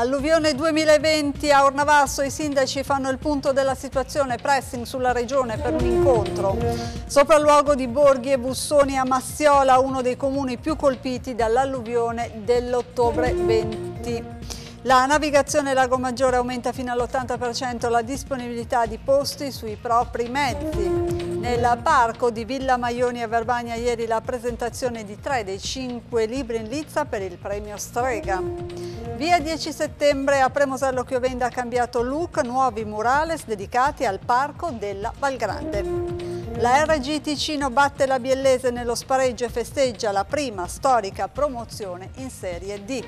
Alluvione 2020 a Ornavasso, i sindaci fanno il punto della situazione, pressing sulla regione per un incontro. Sopralluogo di Borghi e Bussoni a Massiola, uno dei comuni più colpiti dall'alluvione dell'ottobre 20. La navigazione Lago Maggiore aumenta fino all'80% la disponibilità di posti sui propri mezzi. Nel parco di Villa Maioni a Verbania ieri la presentazione di tre dei cinque libri in lizza per il premio Strega. Via 10 settembre a Premosello Chiovenda ha cambiato look, nuovi murales dedicati al parco della Valgrande. La RG Ticino batte la Biellese nello spareggio e festeggia la prima storica promozione in Serie D.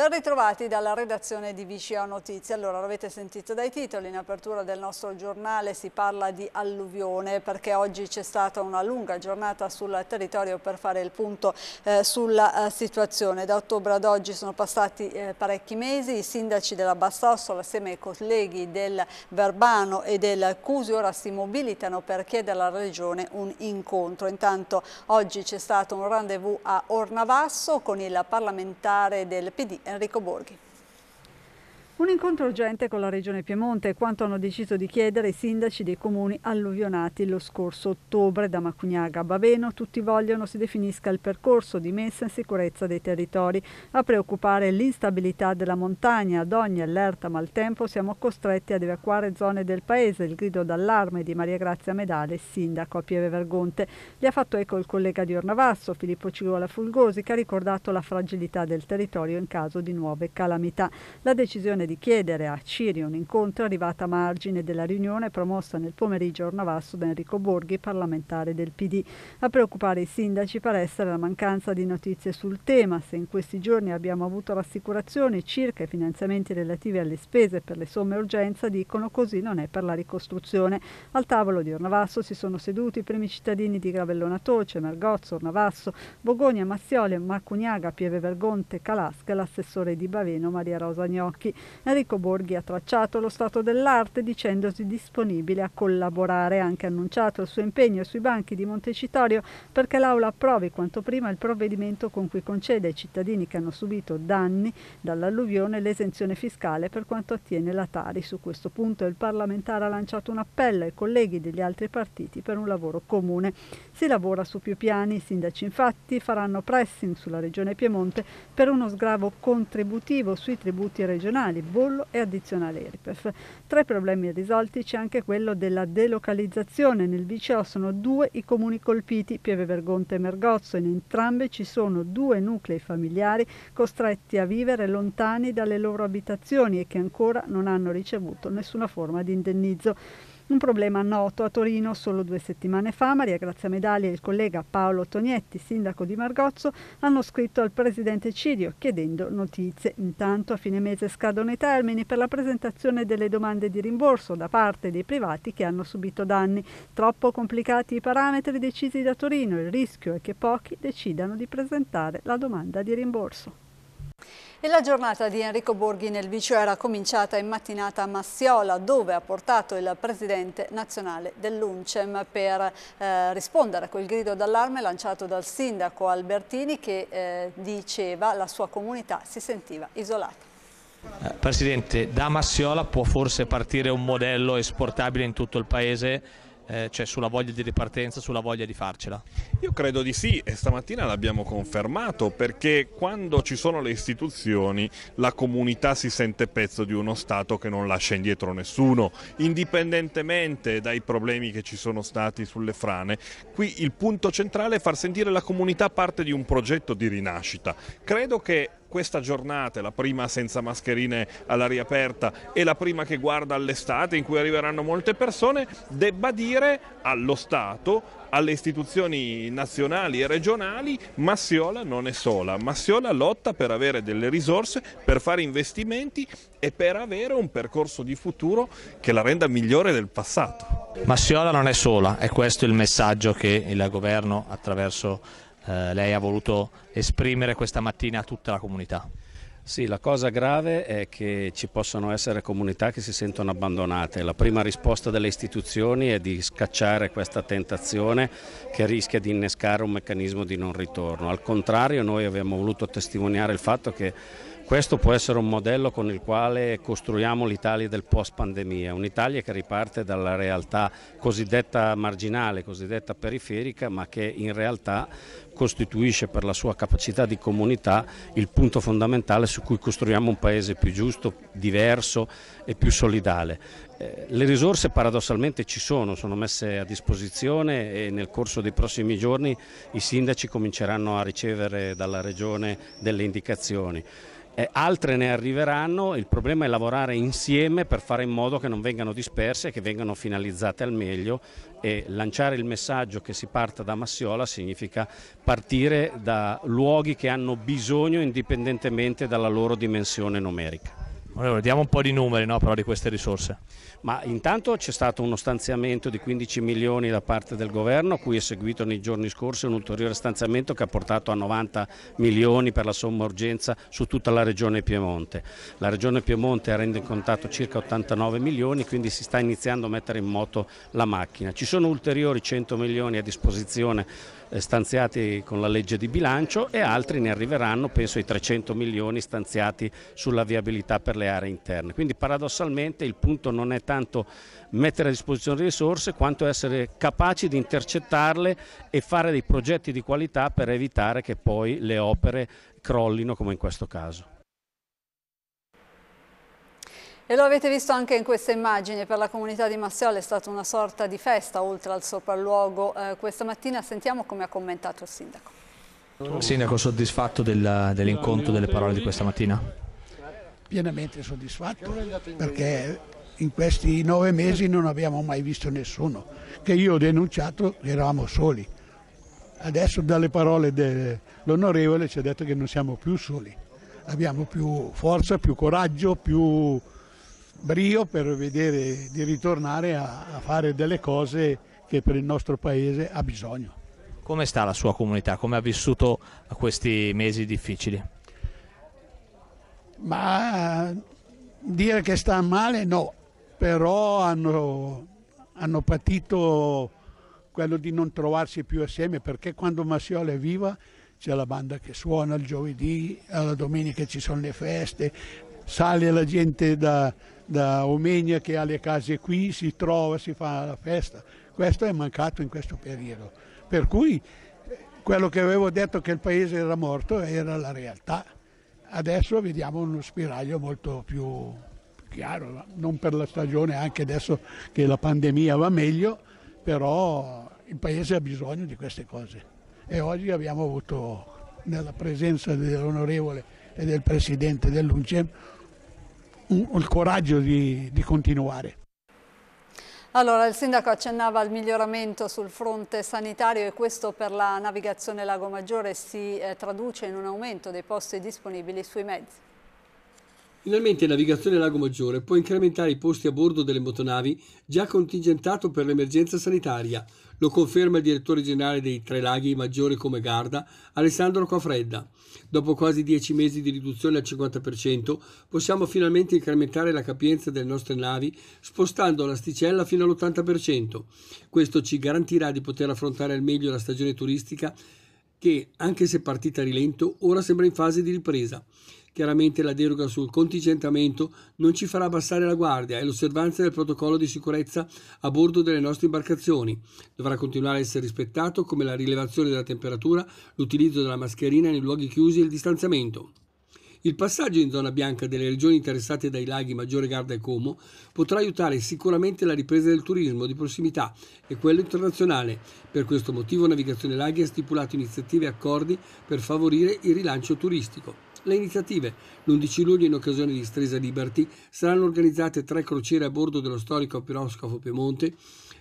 Ben ritrovati dalla redazione di Vicia Notizie. Allora, l'avete sentito dai titoli, in apertura del nostro giornale si parla di alluvione perché oggi c'è stata una lunga giornata sul territorio per fare il punto eh, sulla eh, situazione. Da ottobre ad oggi sono passati eh, parecchi mesi, i sindaci della Bassossola assieme ai colleghi del Verbano e del Cusi ora si mobilitano per chiedere alla Regione un incontro. Intanto oggi c'è stato un rendezvous a Ornavasso con il parlamentare del PD Enrico Borghi. Un incontro urgente con la Regione Piemonte è quanto hanno deciso di chiedere i sindaci dei comuni alluvionati lo scorso ottobre da Macugnaga a Baveno. Tutti vogliono si definisca il percorso di messa in sicurezza dei territori. A preoccupare l'instabilità della montagna. Ad ogni allerta maltempo siamo costretti ad evacuare zone del paese. Il grido d'allarme di Maria Grazia Medale, sindaco a Pieve Vergonte. Gli ha fatto eco il collega di Ornavasso, Filippo Cigola Fulgosi, che ha ricordato la fragilità del territorio in caso di nuove calamità. La decisione di chiedere a Ciri un incontro è arrivata a margine della riunione promossa nel pomeriggio a Ornavasso da Enrico Borghi, parlamentare del PD. A preoccupare i sindaci per essere la mancanza di notizie sul tema. Se in questi giorni abbiamo avuto rassicurazioni circa i finanziamenti relativi alle spese per le somme urgenza, dicono così non è per la ricostruzione. Al tavolo di Ornavasso si sono seduti i primi cittadini di Gravellona Toce, Mergozzo, Ornavasso, Bogonia, Massiole, Marcugnaga, Pieve Vergonte, Calasca e l'assessore di Baveno Maria Rosa Gnocchi. Enrico Borghi ha tracciato lo stato dell'arte dicendosi disponibile a collaborare, ha anche annunciato il suo impegno sui banchi di Montecitorio perché l'Aula approvi quanto prima il provvedimento con cui concede ai cittadini che hanno subito danni dall'alluvione l'esenzione fiscale per quanto attiene la Tari. Su questo punto il parlamentare ha lanciato un appello ai colleghi degli altri partiti per un lavoro comune. Si lavora su più piani, i sindaci infatti faranno pressing sulla Regione Piemonte per uno sgravo contributivo sui tributi regionali di bollo e addizionale IRPEF. Tra i problemi risolti c'è anche quello della delocalizzazione. Nel Viceo sono due i comuni colpiti, Pieve Vergonte e Mergozzo. In entrambe ci sono due nuclei familiari costretti a vivere lontani dalle loro abitazioni e che ancora non hanno ricevuto nessuna forma di indennizzo. Un problema noto a Torino solo due settimane fa, Maria Grazia Medali e il collega Paolo Tognetti, sindaco di Margozzo, hanno scritto al presidente Cirio chiedendo notizie. Intanto a fine mese scadono i termini per la presentazione delle domande di rimborso da parte dei privati che hanno subito danni. Troppo complicati i parametri decisi da Torino, il rischio è che pochi decidano di presentare la domanda di rimborso. E la giornata di Enrico Borghi nel Vicio era cominciata in mattinata a Massiola, dove ha portato il presidente nazionale dell'Uncem per eh, rispondere a quel grido d'allarme lanciato dal sindaco Albertini che eh, diceva la sua comunità si sentiva isolata. Eh, presidente, da Massiola può forse partire un modello esportabile in tutto il paese eh, cioè sulla voglia di ripartenza, sulla voglia di farcela? Io credo di sì e stamattina l'abbiamo confermato perché quando ci sono le istituzioni la comunità si sente pezzo di uno Stato che non lascia indietro nessuno, indipendentemente dai problemi che ci sono stati sulle frane. Qui il punto centrale è far sentire la comunità parte di un progetto di rinascita. Credo che questa giornata, la prima senza mascherine all'aria aperta e la prima che guarda all'estate in cui arriveranno molte persone, debba dire allo Stato, alle istituzioni nazionali e regionali, Massiola non è sola. Massiola lotta per avere delle risorse, per fare investimenti e per avere un percorso di futuro che la renda migliore del passato. Massiola non è sola, è questo il messaggio che il governo attraverso eh, lei ha voluto esprimere questa mattina a tutta la comunità. Sì, la cosa grave è che ci possono essere comunità che si sentono abbandonate. La prima risposta delle istituzioni è di scacciare questa tentazione che rischia di innescare un meccanismo di non ritorno. Al contrario, noi abbiamo voluto testimoniare il fatto che questo può essere un modello con il quale costruiamo l'Italia del post pandemia, un'Italia che riparte dalla realtà cosiddetta marginale, cosiddetta periferica, ma che in realtà costituisce per la sua capacità di comunità il punto fondamentale su cui costruiamo un paese più giusto, diverso e più solidale. Eh, le risorse paradossalmente ci sono, sono messe a disposizione e nel corso dei prossimi giorni i sindaci cominceranno a ricevere dalla Regione delle indicazioni eh, altre ne arriveranno, il problema è lavorare insieme per fare in modo che non vengano disperse e che vengano finalizzate al meglio e lanciare il messaggio che si parta da Massiola significa partire da luoghi che hanno bisogno indipendentemente dalla loro dimensione numerica. Allora, diamo un po' di numeri no, però, di queste risorse ma intanto c'è stato uno stanziamento di 15 milioni da parte del governo, cui è seguito nei giorni scorsi un ulteriore stanziamento che ha portato a 90 milioni per la somma urgenza su tutta la regione Piemonte. La regione Piemonte ha rende in contatto circa 89 milioni, quindi si sta iniziando a mettere in moto la macchina. Ci sono ulteriori 100 milioni a disposizione eh, stanziati con la legge di bilancio e altri ne arriveranno, penso ai 300 milioni stanziati sulla viabilità per le aree interne. Quindi paradossalmente il punto non è tanto mettere a disposizione risorse quanto essere capaci di intercettarle e fare dei progetti di qualità per evitare che poi le opere crollino come in questo caso. E lo avete visto anche in questa immagine, per la comunità di Massiale è stata una sorta di festa oltre al sopralluogo eh, questa mattina, sentiamo come ha commentato il sindaco. Sindaco, soddisfatto del, dell'incontro delle parole di questa mattina? Pienamente soddisfatto perché in questi nove mesi non abbiamo mai visto nessuno, che io ho denunciato che eravamo soli. Adesso dalle parole dell'onorevole ci ha detto che non siamo più soli, abbiamo più forza, più coraggio, più brio per vedere di ritornare a, a fare delle cose che per il nostro paese ha bisogno. Come sta la sua comunità? Come ha vissuto questi mesi difficili? Ma dire che sta male no, però hanno, hanno patito quello di non trovarsi più assieme perché quando Massiola è viva c'è la banda che suona il giovedì, alla domenica ci sono le feste, sale la gente da, da Omegna che ha le case qui, si trova, si fa la festa. Questo è mancato in questo periodo. Per cui quello che avevo detto che il paese era morto era la realtà. Adesso vediamo uno spiraglio molto più chiaro, non per la stagione, anche adesso che la pandemia va meglio, però il Paese ha bisogno di queste cose. E oggi abbiamo avuto, nella presenza dell'onorevole e del presidente dell'UNCEM, il coraggio di, di continuare. Allora, il sindaco accennava al miglioramento sul fronte sanitario e questo per la navigazione Lago Maggiore si eh, traduce in un aumento dei posti disponibili sui mezzi. Finalmente Navigazione Lago Maggiore può incrementare i posti a bordo delle motonavi già contingentato per l'emergenza sanitaria, lo conferma il direttore generale dei Tre Laghi maggiori come Garda, Alessandro Coafredda. Dopo quasi dieci mesi di riduzione al 50%, possiamo finalmente incrementare la capienza delle nostre navi spostando l'asticella fino all'80%. Questo ci garantirà di poter affrontare al meglio la stagione turistica che, anche se partita a rilento, ora sembra in fase di ripresa. Chiaramente la deroga sul contingentamento non ci farà abbassare la guardia e l'osservanza del protocollo di sicurezza a bordo delle nostre imbarcazioni dovrà continuare a essere rispettato come la rilevazione della temperatura, l'utilizzo della mascherina nei luoghi chiusi e il distanziamento. Il passaggio in zona bianca delle regioni interessate dai laghi Maggiore Garda e Como potrà aiutare sicuramente la ripresa del turismo di prossimità e quello internazionale. Per questo motivo Navigazione Laghi ha stipulato iniziative e accordi per favorire il rilancio turistico. Le iniziative. L'11 luglio, in occasione di Stresa Liberty, saranno organizzate tre crociere a bordo dello storico piroscafo Piemonte,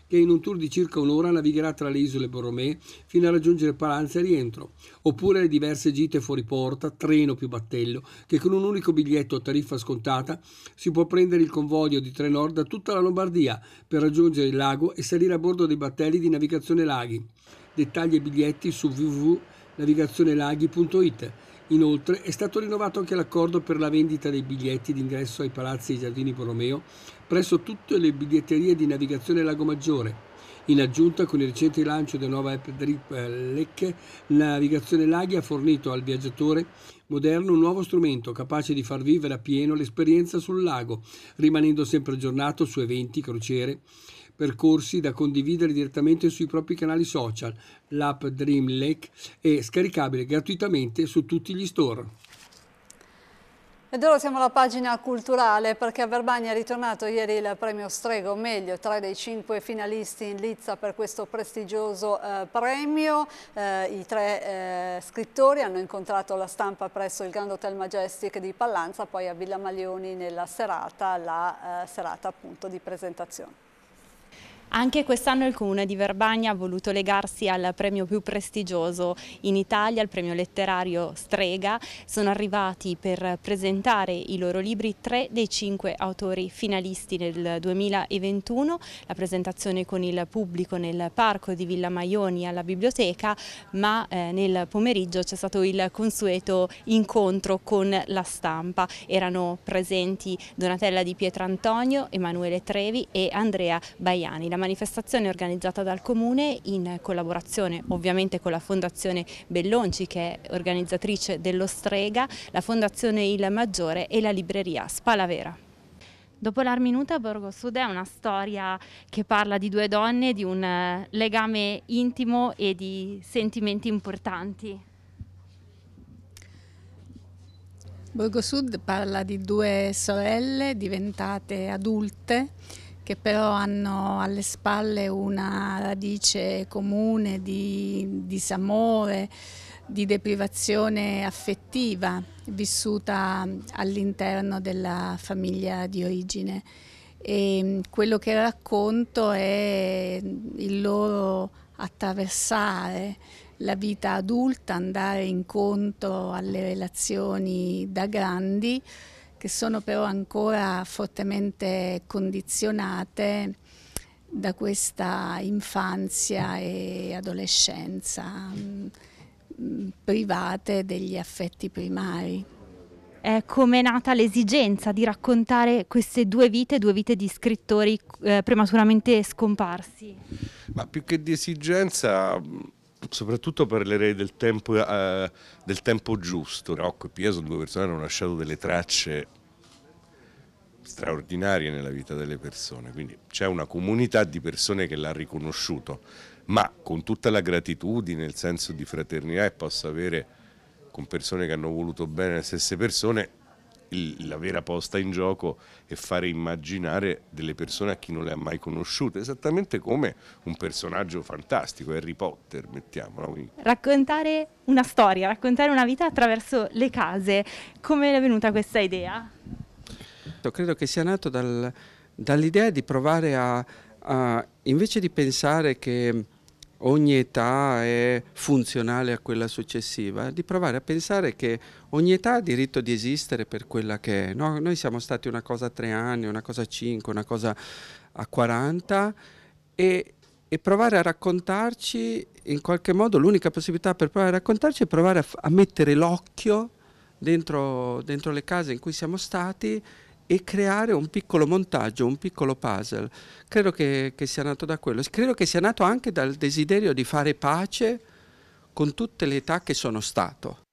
che in un tour di circa un'ora navigherà tra le isole Borromee fino a raggiungere Palanza e rientro, oppure le diverse gite fuori porta, treno più battello, che con un unico biglietto a tariffa scontata si può prendere il convoglio di Trenord da tutta la Lombardia per raggiungere il lago e salire a bordo dei battelli di navigazione laghi. Dettagli e biglietti su www.navigazionelaghi.it Inoltre è stato rinnovato anche l'accordo per la vendita dei biglietti d'ingresso ai palazzi e ai giardini Borromeo presso tutte le biglietterie di navigazione Lago Maggiore. In aggiunta, con il recente lancio della nuova app Drip eh, Lec, Navigazione Laghi ha fornito al viaggiatore moderno un nuovo strumento capace di far vivere a pieno l'esperienza sul lago, rimanendo sempre aggiornato su eventi, crociere percorsi da condividere direttamente sui propri canali social, l'app Dream Lake è scaricabile gratuitamente su tutti gli store. Ed ora siamo alla pagina culturale perché a Verbania è ritornato ieri il premio Strego, meglio tre dei cinque finalisti in lizza per questo prestigioso eh, premio. Eh, I tre eh, scrittori hanno incontrato la stampa presso il Grand Hotel Majestic di Pallanza, poi a Villa Maglioni nella serata, la eh, serata appunto di presentazione. Anche quest'anno il Comune di Verbagna ha voluto legarsi al premio più prestigioso in Italia, il premio letterario Strega. Sono arrivati per presentare i loro libri tre dei cinque autori finalisti del 2021. La presentazione con il pubblico nel parco di Villa Maioni alla biblioteca, ma eh, nel pomeriggio c'è stato il consueto incontro con la stampa. Erano presenti Donatella di Pietrantonio, Emanuele Trevi e Andrea Baiani manifestazione è organizzata dal Comune in collaborazione ovviamente con la Fondazione Bellonci che è organizzatrice dello Strega, la Fondazione Il Maggiore e la libreria Spalavera. Dopo l'Arminuta Borgo Sud è una storia che parla di due donne, di un eh, legame intimo e di sentimenti importanti. Borgo Sud parla di due sorelle diventate adulte che però hanno alle spalle una radice comune di disamore, di deprivazione affettiva vissuta all'interno della famiglia di origine. E mm, quello che racconto è mm, il loro attraversare la vita adulta, andare incontro alle relazioni da grandi che sono però ancora fortemente condizionate da questa infanzia e adolescenza mm, private degli affetti primari. Eh, Come è nata l'esigenza di raccontare queste due vite, due vite di scrittori eh, prematuramente scomparsi? Ma più che di esigenza mm, soprattutto parlerei del tempo, eh, del tempo giusto. Rocco e Pia sono due persone che hanno lasciato delle tracce straordinarie nella vita delle persone, quindi c'è una comunità di persone che l'ha riconosciuto, ma con tutta la gratitudine, il senso di fraternità che posso avere con persone che hanno voluto bene le stesse persone, la vera posta in gioco è fare immaginare delle persone a chi non le ha mai conosciute, esattamente come un personaggio fantastico, Harry Potter, mettiamolo. Raccontare una storia, raccontare una vita attraverso le case, come è venuta questa idea? Io credo che sia nato dal, dall'idea di provare a, a, invece di pensare che ogni età è funzionale a quella successiva, di provare a pensare che ogni età ha diritto di esistere per quella che è. No? Noi siamo stati una cosa a tre anni, una cosa a cinque, una cosa a quaranta e, e provare a raccontarci, in qualche modo l'unica possibilità per provare a raccontarci è provare a, a mettere l'occhio dentro, dentro le case in cui siamo stati e creare un piccolo montaggio, un piccolo puzzle. Credo che, che, sia nato da quello. Credo che sia nato anche dal desiderio di fare pace con tutte le età che sono stato.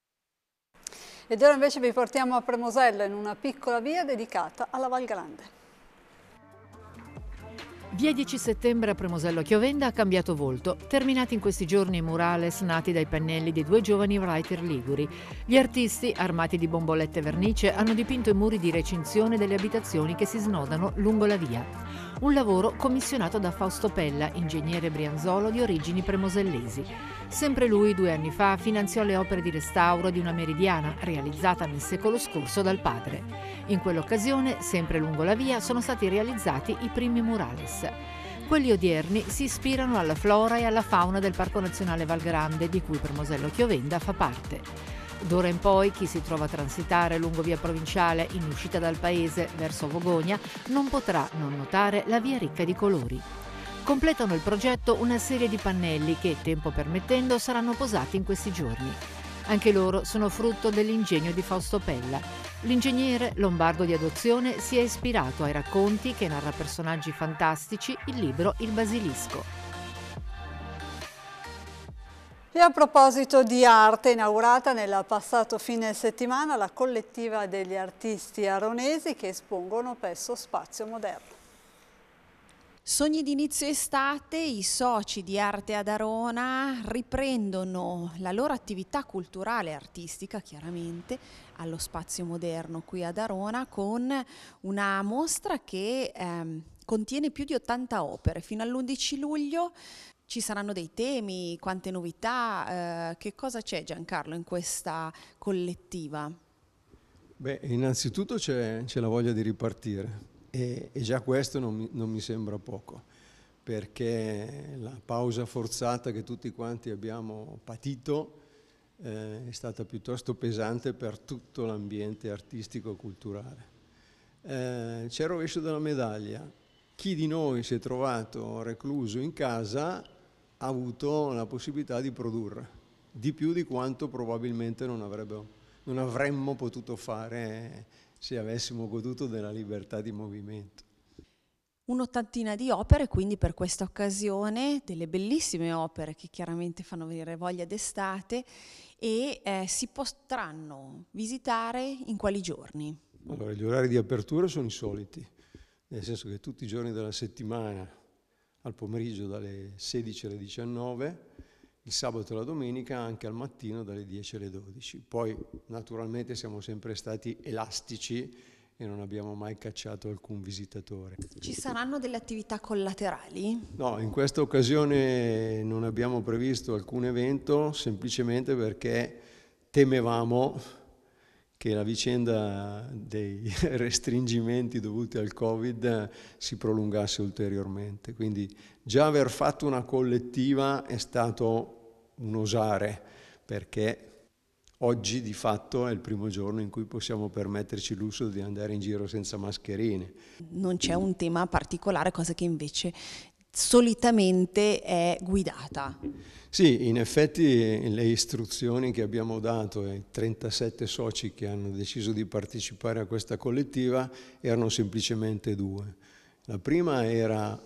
Ed ora invece vi portiamo a Premosello in una piccola via dedicata alla Val Grande. Via 10 settembre a Premosello Chiovenda ha cambiato volto, terminati in questi giorni i murales nati dai pennelli dei due giovani writer liguri. Gli artisti, armati di bombolette e vernice, hanno dipinto i muri di recinzione delle abitazioni che si snodano lungo la via. Un lavoro commissionato da Fausto Pella, ingegnere brianzolo di origini premosellesi. Sempre lui, due anni fa, finanziò le opere di restauro di una meridiana realizzata nel secolo scorso dal padre. In quell'occasione, sempre lungo la via, sono stati realizzati i primi murales. Quelli odierni si ispirano alla flora e alla fauna del Parco Nazionale Val Grande, di cui Permosello Chiovenda fa parte. D'ora in poi chi si trova a transitare lungo via provinciale in uscita dal paese verso Vogogna non potrà non notare la via ricca di colori. Completano il progetto una serie di pannelli che, tempo permettendo, saranno posati in questi giorni. Anche loro sono frutto dell'ingegno di Fausto Pella. L'ingegnere lombardo di adozione si è ispirato ai racconti che narra personaggi fantastici il libro Il Basilisco. E a proposito di arte, inaugurata nel passato fine settimana la collettiva degli artisti aronesi che espongono presso Spazio Moderno. Sogni d'inizio estate, i soci di Arte ad Arona riprendono la loro attività culturale e artistica, chiaramente, allo spazio moderno qui ad Arona con una mostra che ehm, contiene più di 80 opere. Fino all'11 luglio ci saranno dei temi, quante novità, eh, che cosa c'è Giancarlo in questa collettiva? Beh, innanzitutto c'è la voglia di ripartire e, e già questo non mi, non mi, sembra poco, perché la pausa forzata che tutti quanti abbiamo patito eh, è stata piuttosto pesante per tutto l'ambiente artistico e culturale. Eh, c'è il rovescio della medaglia. Chi di noi si è trovato recluso in casa ha avuto la possibilità di produrre, di più di quanto probabilmente non, avrebbe, non avremmo potuto fare se avessimo goduto della libertà di movimento. Un'ottantina di opere, quindi per questa occasione delle bellissime opere che chiaramente fanno venire voglia d'estate e eh, si potranno visitare in quali giorni? Allora, gli orari di apertura sono i soliti, nel senso che tutti i giorni della settimana al pomeriggio dalle 16 alle 19 il sabato e la domenica anche al mattino dalle 10 alle 12. Poi naturalmente siamo sempre stati elastici e non abbiamo mai cacciato alcun visitatore. Ci saranno delle attività collaterali? No, in questa occasione non abbiamo previsto alcun evento semplicemente perché temevamo che la vicenda dei restringimenti dovuti al Covid si prolungasse ulteriormente. Quindi già aver fatto una collettiva è stato un osare, perché oggi di fatto è il primo giorno in cui possiamo permetterci l'uso di andare in giro senza mascherine. Non c'è un tema particolare, cosa che invece solitamente è guidata. Sì, in effetti le istruzioni che abbiamo dato ai 37 soci che hanno deciso di partecipare a questa collettiva erano semplicemente due. La prima era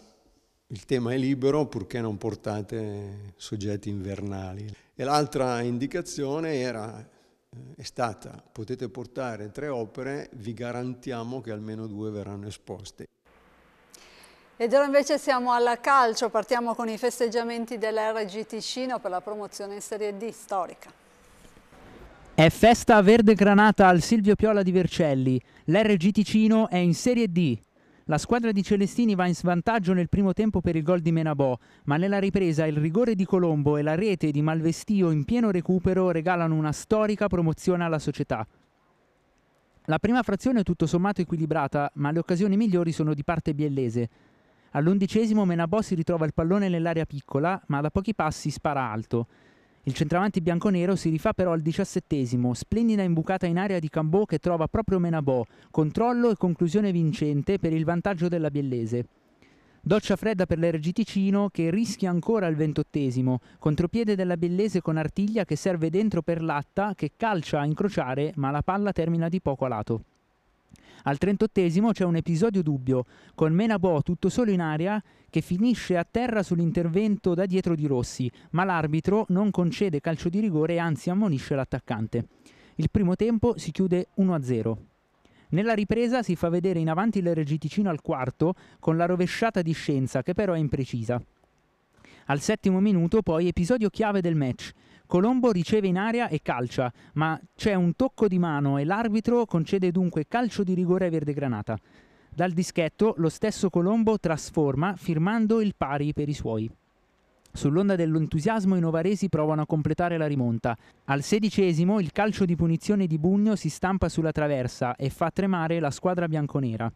il tema è libero purché non portate soggetti invernali. E l'altra indicazione era, eh, è stata, potete portare tre opere, vi garantiamo che almeno due verranno esposte. Ed ora invece siamo al calcio, partiamo con i festeggiamenti dell'RG Ticino per la promozione in Serie D storica. È festa verde granata al Silvio Piola di Vercelli. L'RG Ticino è in Serie D. La squadra di Celestini va in svantaggio nel primo tempo per il gol di Menabò, ma nella ripresa il rigore di Colombo e la rete di Malvestio in pieno recupero regalano una storica promozione alla società. La prima frazione è tutto sommato equilibrata, ma le occasioni migliori sono di parte biellese. All'undicesimo Menabò si ritrova il pallone nell'area piccola, ma da pochi passi spara alto. Il centravanti bianconero si rifà però al diciassettesimo, splendida imbucata in area di Cambò che trova proprio Menabò, controllo e conclusione vincente per il vantaggio della Biellese. Doccia fredda per l'RG Ticino che rischia ancora al ventottesimo, contropiede della Biellese con Artiglia che serve dentro per Latta che calcia a incrociare ma la palla termina di poco a lato. Al 38 c'è un episodio dubbio, con Menabò tutto solo in aria che finisce a terra sull'intervento da dietro di Rossi, ma l'arbitro non concede calcio di rigore e anzi ammonisce l'attaccante. Il primo tempo si chiude 1-0. Nella ripresa si fa vedere in avanti il Regiticino al quarto con la rovesciata di Scienza che però è imprecisa. Al settimo minuto poi episodio chiave del match. Colombo riceve in area e calcia, ma c'è un tocco di mano e l'arbitro concede dunque calcio di rigore a Verde Granata. Dal dischetto lo stesso Colombo trasforma firmando il pari per i suoi. Sull'onda dell'entusiasmo i novaresi provano a completare la rimonta. Al sedicesimo il calcio di punizione di Bugno si stampa sulla traversa e fa tremare la squadra bianconera.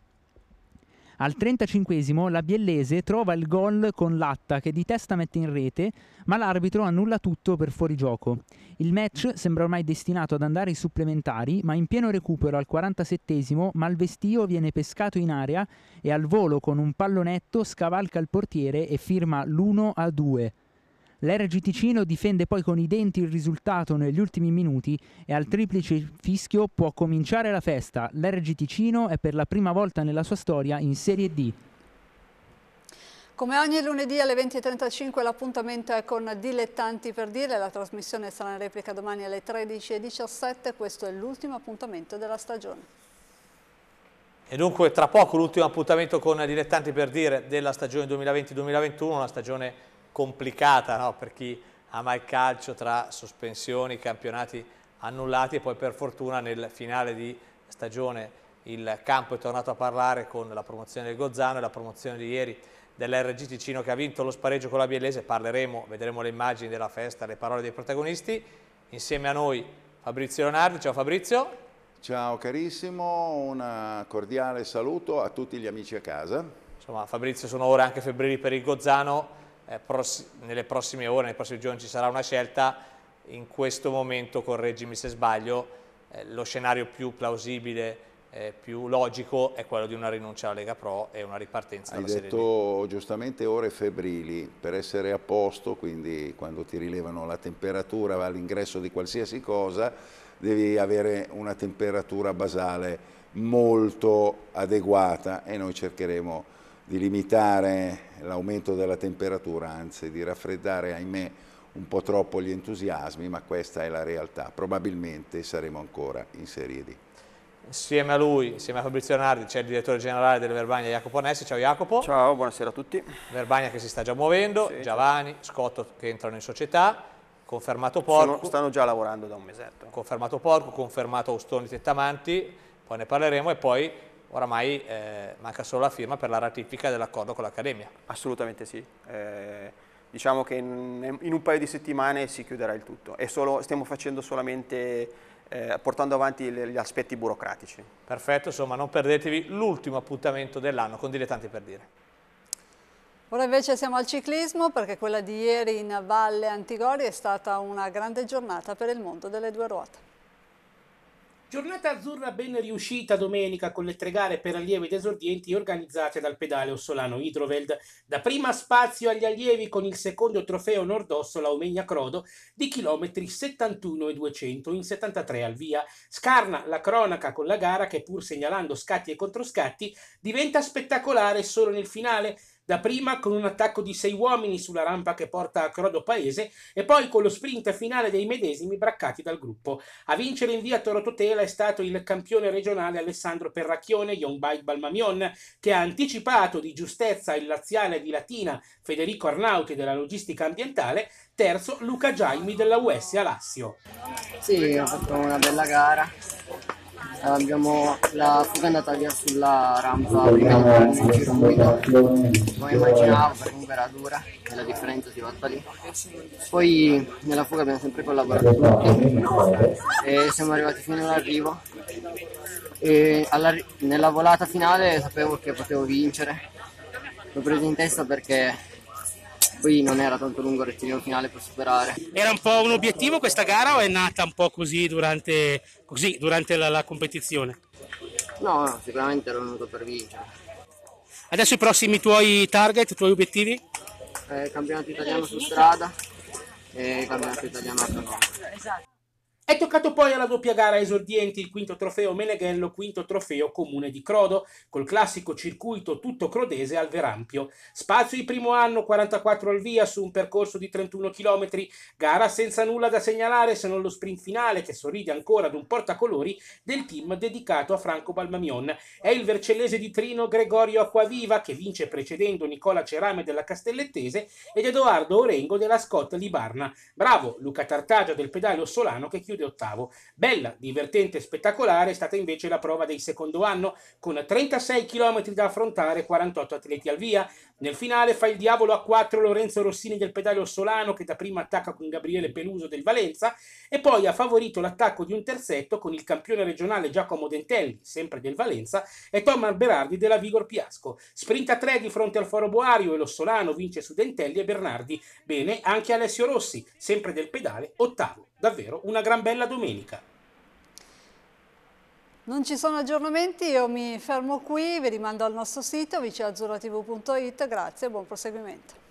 Al 35 esimo la Biellese trova il gol con Latta che di testa mette in rete, ma l'arbitro annulla tutto per fuorigioco. Il match sembra ormai destinato ad andare ai supplementari, ma in pieno recupero al 47 esimo Malvestio viene pescato in area e al volo con un pallonetto scavalca il portiere e firma l'1 2. L'RG Ticino difende poi con i denti il risultato negli ultimi minuti e al triplice fischio può cominciare la festa. L'RG Ticino è per la prima volta nella sua storia in Serie D. Come ogni lunedì alle 20.35 l'appuntamento è con Dilettanti per dire, la trasmissione sarà in replica domani alle 13.17, questo è l'ultimo appuntamento della stagione. E dunque tra poco l'ultimo appuntamento con Dilettanti per dire della stagione 2020-2021, una stagione complicata no? per chi ama il calcio tra sospensioni, campionati annullati e poi per fortuna nel finale di stagione il campo è tornato a parlare con la promozione del Gozzano e la promozione di ieri dell'RG Ticino che ha vinto lo spareggio con la Biellese, parleremo, vedremo le immagini della festa, le parole dei protagonisti, insieme a noi Fabrizio Leonardo, ciao Fabrizio. Ciao carissimo, un cordiale saluto a tutti gli amici a casa. Insomma Fabrizio sono ora anche febbrili per il Gozzano, eh, nelle prossime ore, nei prossimi giorni ci sarà una scelta, in questo momento, correggimi se sbaglio, eh, lo scenario più plausibile, eh, più logico è quello di una rinuncia alla Lega Pro e una ripartenza Hai dalla Serie Hai detto giustamente ore febbrili, per essere a posto, quindi quando ti rilevano la temperatura all'ingresso di qualsiasi cosa, devi avere una temperatura basale molto adeguata e noi cercheremo di limitare l'aumento della temperatura, anzi di raffreddare, ahimè, un po' troppo gli entusiasmi, ma questa è la realtà. Probabilmente saremo ancora in Serie D. Insieme a lui, insieme a Fabrizio Nardi, c'è il direttore generale delle Verbagna Jacopo Nessi. Ciao Jacopo. Ciao, buonasera a tutti. Verbagna che si sta già muovendo, sì, Giovanni, Scotto che entrano in società, confermato Porco. Sono, stanno già lavorando da un mesetto. Confermato Porco, confermato Ostoni Tettamanti, poi ne parleremo e poi oramai eh, manca solo la firma per la ratifica dell'accordo con l'Accademia. Assolutamente sì. Eh, diciamo che in, in, un paio di settimane si chiuderà il tutto. Solo, stiamo facendo solamente eh, portando avanti gli aspetti burocratici. Perfetto, insomma non perdetevi l'ultimo appuntamento dell'anno con Dilettanti per Dire. Ora invece siamo al ciclismo perché quella di ieri in Valle Antigori è stata una grande giornata per il mondo delle due ruote. Giornata azzurra ben riuscita domenica con le tre gare per allievi ed esordienti organizzate dal pedale Ossolano Hidroveld. Da prima spazio agli allievi con il secondo trofeo Nordossola Omegna Crodo di chilometri 71 e 200 in 73 al via. Scarna la cronaca con la gara che pur segnalando scatti e controscatti diventa spettacolare solo nel finale dapprima con un attacco di sei uomini sulla rampa che porta a Crodo Paese e poi con lo sprint finale dei medesimi braccati dal gruppo. A vincere in via Toro Totela è stato il campione regionale Alessandro Perracchione Yonbait Balmamion, che ha anticipato di giustezza il laziale di Latina Federico Arnauti della logistica ambientale, terzo Luca Giaimi della US Alassio. Sì, ho fatto una bella gara eh, abbiamo la fuga è andata via sulla rampa prima di un giro guida come immaginavo per comunque era dura e la differenza si nota lì poi nella fuga abbiamo sempre collaborato tutti e siamo arrivati fino all'arrivo e alla, nella volata finale sapevo che potevo vincere l'ho preso in testa perché poi non era tanto lungo il rettilineo finale per superare. Era un po' un obiettivo questa gara o è nata un po' così durante, così, durante la, la, competizione? No, sicuramente ero venuto per vincere. Adesso i prossimi tuoi target, i tuoi obiettivi? Eh, campionato italiano su strada e campionato italiano a canone. È toccato poi alla doppia gara esordienti il quinto trofeo Meneghello, quinto trofeo Comune di Crodo, col classico circuito tutto crodese al Verampio. Spazio di primo anno, 44 al via su un percorso di 31 km, gara senza nulla da segnalare se non lo sprint finale che sorride ancora ad un portacolori del team dedicato a Franco Balmamion. È il vercellese di Trino Gregorio Acquaviva che vince precedendo Nicola Cerame della Castellettese ed Edoardo Orengo della Scotta Libarna. Bravo Luca Tartagia del pedale Ossolano che chiude chiude ottavo. Bella, divertente e spettacolare è stata invece la prova del secondo anno, con 36 km da affrontare e 48 atleti al via. Nel finale fa il diavolo a 4 Lorenzo Rossini del pedale Solano, che da prima attacca con Gabriele Peluso del Valenza, e poi ha favorito l'attacco di un terzetto con il campione regionale Giacomo Dentelli, sempre del Valenza, e Thomas Berardi della Vigor Piasco. Sprinta 3 di fronte al Foro Boario e lo Solano vince su Dentelli e Bernardi. Bene anche Alessio Rossi, sempre del pedale, ottavo davvero una gran bella domenica. Non ci sono aggiornamenti, io mi fermo qui, vi rimando al nostro sito viceazzurratv.it, grazie e buon proseguimento.